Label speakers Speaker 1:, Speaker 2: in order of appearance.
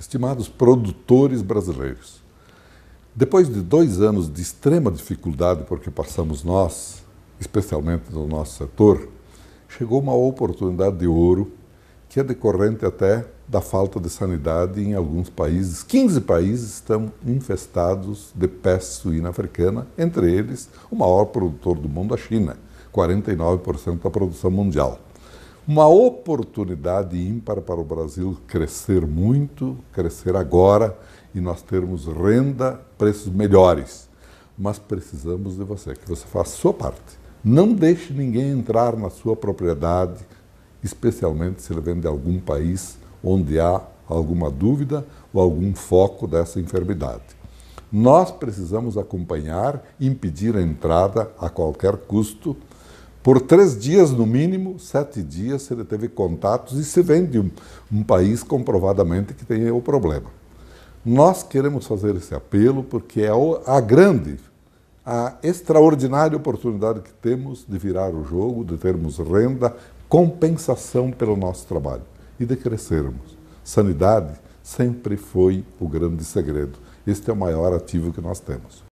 Speaker 1: Estimados produtores brasileiros, depois de dois anos de
Speaker 2: extrema dificuldade porque passamos nós, especialmente no nosso setor, chegou uma oportunidade de ouro que é decorrente até da falta de sanidade em alguns países. 15 países estão infestados de peste suína africana, entre eles o maior produtor do mundo, a China, 49% da produção mundial uma oportunidade ímpar para o Brasil crescer muito, crescer agora e nós termos renda, preços melhores. Mas precisamos de você, que você faça a sua parte. Não deixe ninguém entrar na sua propriedade, especialmente se ele vem de algum país onde há alguma dúvida ou algum foco dessa enfermidade. Nós precisamos acompanhar, impedir a entrada a qualquer custo por três dias, no mínimo, sete dias, ele teve contatos e se vem de um, um país comprovadamente que tem o problema. Nós queremos fazer esse apelo porque é a grande, a extraordinária oportunidade que temos de virar o jogo, de termos renda, compensação pelo nosso trabalho e de crescermos. Sanidade
Speaker 1: sempre foi o grande segredo. Este é o maior ativo que nós temos.